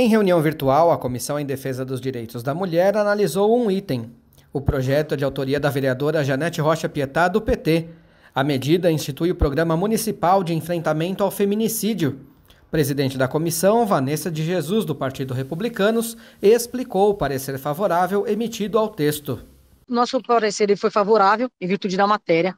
Em reunião virtual, a Comissão em Defesa dos Direitos da Mulher analisou um item: o projeto de autoria da vereadora Janete Rocha Pietá, do PT. A medida institui o Programa Municipal de Enfrentamento ao Feminicídio. Presidente da comissão, Vanessa de Jesus, do Partido Republicanos, explicou o parecer favorável emitido ao texto. Nosso parecer foi favorável, em virtude da matéria.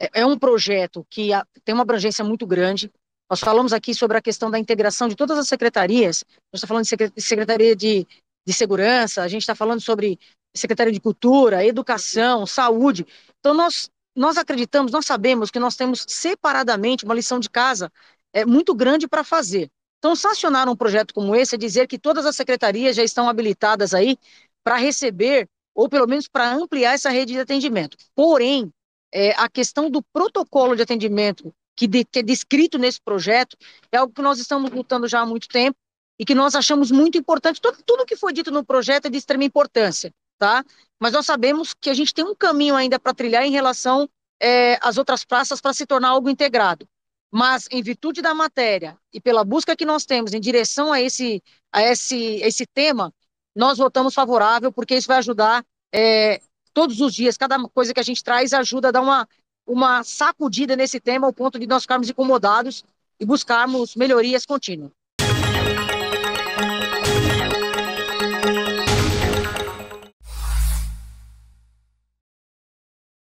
É, é um projeto que tem uma abrangência muito grande, nós falamos aqui sobre a questão da integração de todas as secretarias. Nós estamos tá falando de Secretaria de, de Segurança, a gente está falando sobre Secretaria de Cultura, Educação, Saúde. Então, nós, nós acreditamos, nós sabemos que nós temos separadamente uma lição de casa é, muito grande para fazer. Então, sancionar um projeto como esse é dizer que todas as secretarias já estão habilitadas aí para receber, ou pelo menos para ampliar essa rede de atendimento. Porém, é, a questão do protocolo de atendimento que, de, que é descrito nesse projeto, é algo que nós estamos lutando já há muito tempo e que nós achamos muito importante. Tudo, tudo que foi dito no projeto é de extrema importância, tá? Mas nós sabemos que a gente tem um caminho ainda para trilhar em relação é, às outras praças para se tornar algo integrado. Mas, em virtude da matéria e pela busca que nós temos em direção a esse, a esse, a esse tema, nós votamos favorável, porque isso vai ajudar é, todos os dias, cada coisa que a gente traz ajuda a dar uma uma sacudida nesse tema ao ponto de nós ficarmos incomodados e buscarmos melhorias contínuas.